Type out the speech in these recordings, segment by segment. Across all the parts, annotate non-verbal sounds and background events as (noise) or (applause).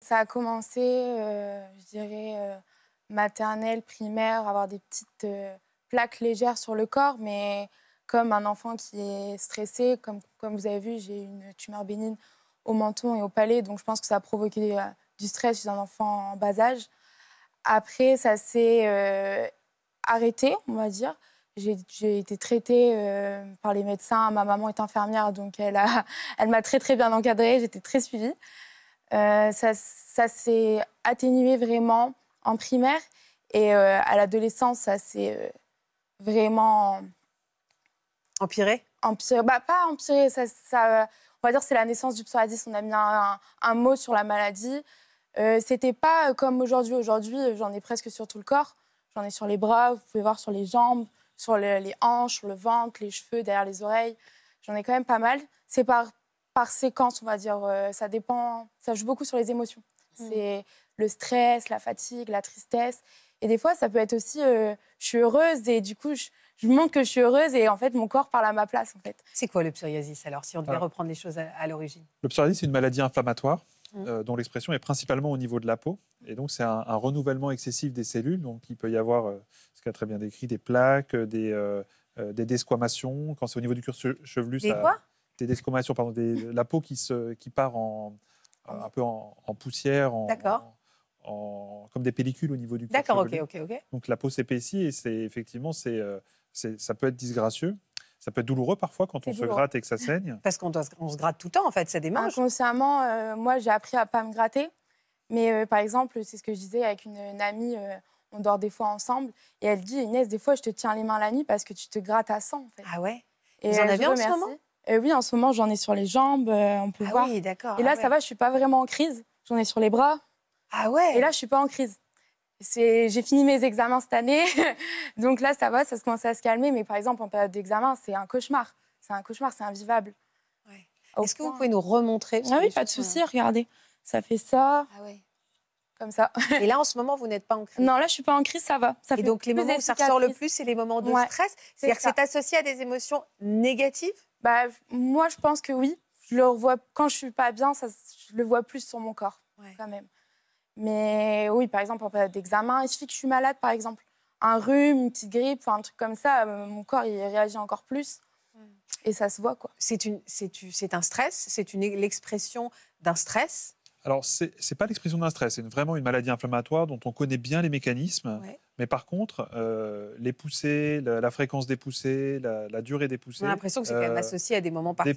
Ça a commencé, euh, je dirais, euh, maternelle, primaire, avoir des petites euh, plaques légères sur le corps, mais comme un enfant qui est stressé, comme, comme vous avez vu, j'ai une tumeur bénigne au menton et au palais, donc je pense que ça a provoqué du stress chez un enfant en bas âge. Après, ça s'est arrêté, on va dire. J'ai été traitée par les médecins. Ma maman est infirmière, donc elle (laughs) m'a elle très très bien encadrée. J'étais très suivie. Euh, ça, ça s'est atténué vraiment en primaire. Et euh, à l'adolescence, ça s'est euh, vraiment... Empiré Empiré. Bah, pas empiré, ça, on va dire c'est la naissance du psoriasis. On a mis un, mot sur la maladie. C'était pas comme aujourd'hui. Aujourd'hui, j'en ai presque sur tout le corps. J'en ai sur les bras, vous pouvez voir sur les jambes, sur les hanches, sur le ventre, les cheveux, derrière les oreilles. J'en ai quand même pas mal. C'est par par séquence, on va dire. Euh, ça dépend, ça joue beaucoup sur les émotions. Mm. C'est le stress, la fatigue, la tristesse. Et des fois, ça peut être aussi, euh, je suis heureuse et du coup, je, me montre que je suis heureuse et en fait, mon corps parle à ma place. En fait. C'est quoi le psoriasis alors, si on devait reprendre les choses à, l'origine Le psoriasis, c'est une maladie inflammatoire mm. euh, dont l'expression est principalement au niveau de la peau. Et donc, c'est un, renouvellement excessif des cellules. Donc, il peut y avoir, ce qu'a très bien décrit, des plaques, des, des desquamations. Quand c'est au niveau du cuir chevelu, des Quoi des descromations, pardon, la peau qui, se, qui part en, un peu en, poussière, en, comme des pellicules au niveau du cuir. D'accord, ok, ok, Donc la peau s'épaissit et c'est effectivement, euh, c'est, ça peut être disgracieux. Ça peut être douloureux parfois quand on se gratte et que ça saigne. (laughs) Parce qu'on on se gratte tout le temps, en fait, ça démarre. Inconsciemment, euh, moi, j'ai appris à pas me gratter. Mais euh, par exemple, c'est ce que je disais avec une, amie, on dort des fois ensemble. Et elle dit Inès, des fois, je te tiens les mains la nuit parce que tu te grattes à sang. Ah ouais et Vous en avez en ce euh, oui, en ce moment, j'en ai sur les jambes, euh, on peut ah voir. Oui, d'accord. Et là, ah ça va, je suis pas vraiment en crise. J'en ai sur les bras. Ah ouais. Et là, je suis pas en crise. J'ai fini mes examens cette année, (laughs) donc là, ça va, ça se commence à se calmer. Mais par exemple, en période d'examen, c'est un cauchemar. C'est un cauchemar, c'est invivable. Ouais. Est-ce que vous pouvez nous remontrer Ah oui, pas de souci. Regardez, ça fait ça. Ah ouais comme ça. (laughs) Et là, en ce moment, vous n'êtes pas en crise Non, là, je suis pas en crise, ça va. Ça Et donc, les moments où ça ressort le plus, c'est les moments de stress. C'est-à-dire c'est associé à des émotions négatives bah, moi, je pense que oui. Je le revois quand je suis pas bien, je le vois plus sur mon corps, quand même. Mais oui, par exemple, en période d'examen, il suffit que je suis malade, par exemple. Un rhume, une petite grippe, un truc comme ça, euh, mon corps, il réagit encore plus. Mm. Et ça se voit, quoi. C'est un stress, c'est l'expression d'un stress alors, ce n'est pas l'expression d'un stress, c'est vraiment une maladie inflammatoire dont on connaît bien les mécanismes. Mais par contre, euh, les poussées, la, fréquence des poussées, la, durée des poussées. On a l'impression que c'est quand même euh, associé à des moments particuliers.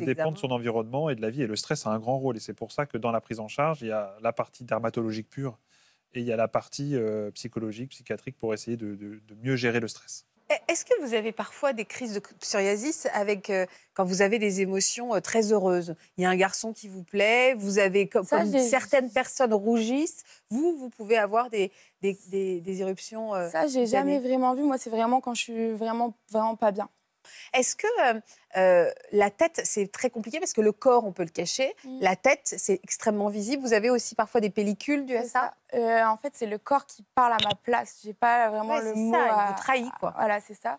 Dépend de, de son environnement et de la vie. Et le stress a un grand rôle. Et c'est pour ça que dans la prise en charge, il y a la partie dermatologique pure et il y a la partie euh, psychologique, psychiatrique pour essayer de mieux gérer le stress. Eh, est-ce que vous avez parfois des crises de psoriasis avec euh, quand vous avez des émotions euh, très heureuses Il y a un garçon qui vous plaît, vous avez comme, certaines personnes rougissent. Vous, vous pouvez avoir des des, éruptions. Euh, Ça, j'ai jamais vraiment vu. Moi, c'est vraiment quand je suis vraiment vraiment pas bien. Est-ce que euh, euh, la tête, c'est très compliqué parce que le corps, on peut le cacher. Mm. La tête, c'est extrêmement visible. Vous avez aussi parfois des pellicules du SA euh, En fait, c'est le corps qui parle à ma place. J'ai pas vraiment le mot. Ça, à... vous trahit, quoi. Voilà, c'est ça.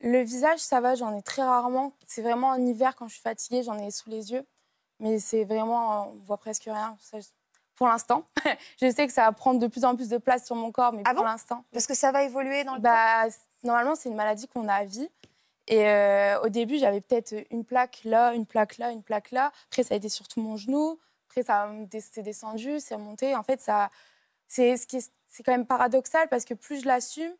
Le visage, ça va, j'en ai très rarement. C'est vraiment en hiver, quand je suis fatiguée, j'en ai sous les yeux. Mais c'est vraiment, on voit presque rien. pour l'instant. (laughs) je sais que ça va prendre de plus en plus de place sur mon corps, mais ah pour l'instant. Parce que ça va évoluer dans le bah, temps Normalement, c'est une maladie qu'on a à vie. Et euh, au début, j'avais peut-être une plaque là, une plaque là, une plaque là. Après, ça a été surtout mon genou. Après, ça s'est descendu, c'est remonté. En fait, ça, c'est ce c'est quand même paradoxal parce que plus je l'assume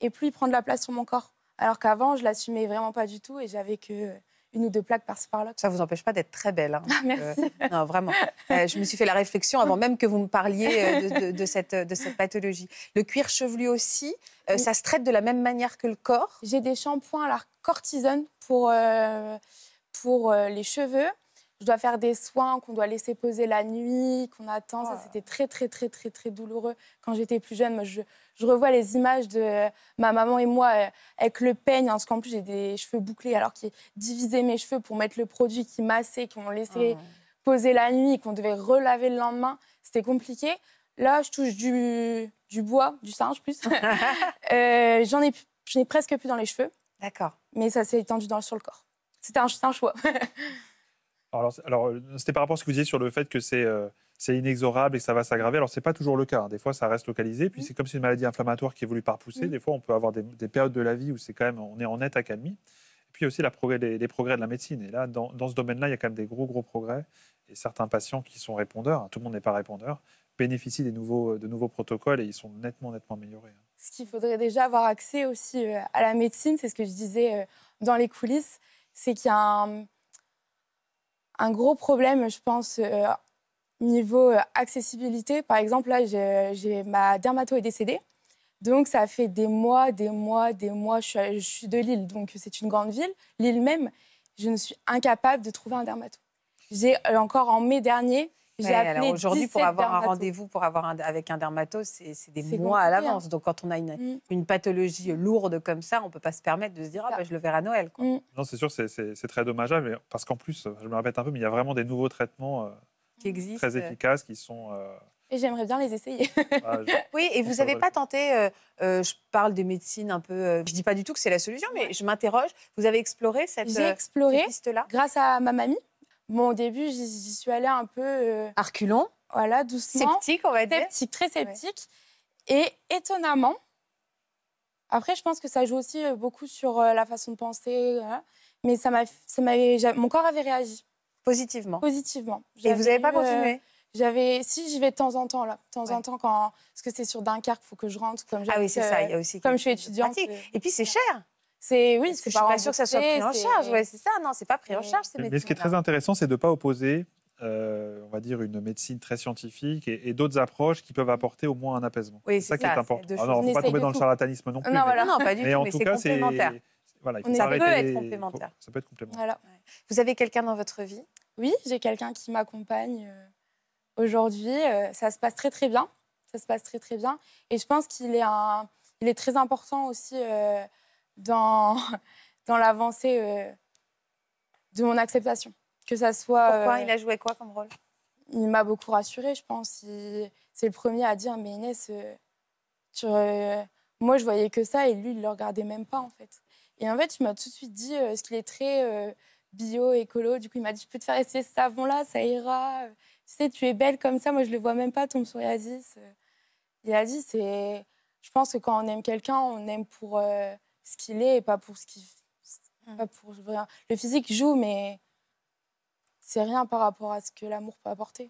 et plus il prend de la place sur mon corps. Alors qu'avant, je l'assumais vraiment pas du tout et j'avais que une ou deux plaques par-ci par-là. Ça vous empêche pas d'être très belle. Hein, ah, merci. Euh, non, vraiment. (laughs) Euh, je me suis fait la réflexion avant même que vous me parliez euh, de, de, cette, de cette pathologie. Le cuir chevelu aussi, ça se traite de la même manière que le corps J'ai des shampoings à la cortisone pour, pour les cheveux je dois faire des soins qu'on doit laisser poser la nuit, qu'on attend. Ça, c'était très, très, très, très, très douloureux quand j'étais plus jeune. Moi, je, revois les images de ma maman et moi euh, avec le peigne, hein, parce qu'en plus, j'ai des cheveux bouclés, alors qu'ils divisaient mes cheveux pour mettre le produit qui massait, qu'on laissait ah poser la nuit, qu'on devait relaver le lendemain. C'était compliqué. Là, je touche du, bois, du singe plus. (laughs) (laughs) euh, J'en ai, n'ai presque plus dans les cheveux. D'accord. Mais ça s'est étendu dans, sur le corps. C'était un, un choix. (laughs) Alors, euh, c'était par rapport à ce que vous disiez sur le fait que c'est euh, inexorable et que ça va s'aggraver. Alors, ce n'est pas toujours le cas. Hein. Des fois, ça reste localisé. Puis, mmh. c'est comme si une maladie inflammatoire qui évolue par poussée. Mmh. Des fois, on peut avoir des, périodes de la vie où c'est quand même, on est en nette accalmie. puis aussi la progrès, les, les, progrès de la médecine. Et là, dans, ce domaine-là, il y a quand même des gros, gros progrès. Et certains patients qui sont répondeurs, hein, tout le monde n'est pas répondeur, bénéficient des nouveaux, euh, de nouveaux protocoles et ils sont nettement, nettement améliorés. Hein. Ce qu'il faudrait déjà avoir accès aussi à la médecine, c'est ce que je disais dans les coulisses, c'est qu'il y a un un gros problème, je pense, euh, niveau euh, accessibilité. Par exemple, là, j'ai ma dermato est décédée. Donc, ça fait des mois, des mois, des mois. Je suis, je suis de Lille, donc c'est une grande ville, Lille même. Je ne suis incapable de trouver un dermato. J'ai euh, encore en mai dernier, aujourd'hui, pour avoir un rendez-vous pour avoir avec un dermatologue, c'est des mois à hein. l'avance. Donc, quand on a une, mmh. une, pathologie lourde comme ça, on ne peut pas se permettre de se dire ah, bah. Bah, je le verrai à Noël. Mmh. Non, c'est sûr, c'est très dommageable. Parce qu'en plus, je me répète un peu, mais il y a vraiment des nouveaux traitements euh, qui très efficaces qui sont. Euh, et j'aimerais bien les essayer. (laughs) Bah, (laughs) oui, et vous n'avez pas tenté, euh, je parle des médecine un peu, je ne dis pas du tout que c'est la solution, mais je m'interroge, vous avez exploré cette, J'ai exploré, là grâce à ma mamie, Bon, au début, j'y suis allée un peu. Euh, arculant, Voilà, doucement. Sceptique, on va dire. Sceptique, très sceptique. Et étonnamment, après, je pense que ça joue aussi euh, beaucoup sur euh, la façon de penser. Hein, mais ça mon corps avait réagi. Positivement. Positivement. Et vous n'avez pas continué j'avais, si j'y vais de temps en temps là, de temps en temps quand, parce que c'est sur Dunkerque, faut que je rentre. Comme ah oui, c'est ça. Il y a aussi. Comme je suis étudiante. Et puis c'est cher. C'est oui, c'est suis pas sûr que ça soit pris en charge. Ouais, c'est ça. Non, c'est pas pris en charge. Ces Mais ce qui est très intéressant, c'est de ne pas opposer, euh, on va dire, une médecine très scientifique et, d'autres approches qui peuvent apporter au moins un apaisement. Oui, c'est ça, qui est important. Ah on non, faut pas tomber dans le charlatanisme non plus. Non, pas du tout. Mais en tout cas, c'est voilà, il ça peut être complémentaire. Ça peut être complémentaire. Vous avez quelqu'un dans votre vie Oui, j'ai quelqu'un qui m'accompagne euh, aujourd'hui. Euh, ça se passe très très bien. Ça se passe très très bien. Et je pense qu'il est un... il est très important aussi dans, (laughs) dans l'avancée euh, de mon acceptation. Que ça soit. Pourquoi euh, Il a joué quoi comme rôle Il m'a beaucoup rassurée, je pense. C'est le premier à dire Mais Inès, tu, euh, moi, je voyais que ça et lui, il ne le regardait même pas, en fait. Et en fait, il m'a tout de suite dit ce qu'il est très bio, écolo. Du coup, il m'a dit Je peux te faire essayer ce savon-là, ça ira. Tu sais, tu es belle comme ça. Moi, je ne le vois même pas, ton psoriasis. Il a dit C'est. Je pense que quand on aime quelqu'un, on aime pour ce qu'il est pas pour ce qu'il mm. pas pour rien. Le physique joue, mais c'est rien par rapport à ce que l'amour peut apporter.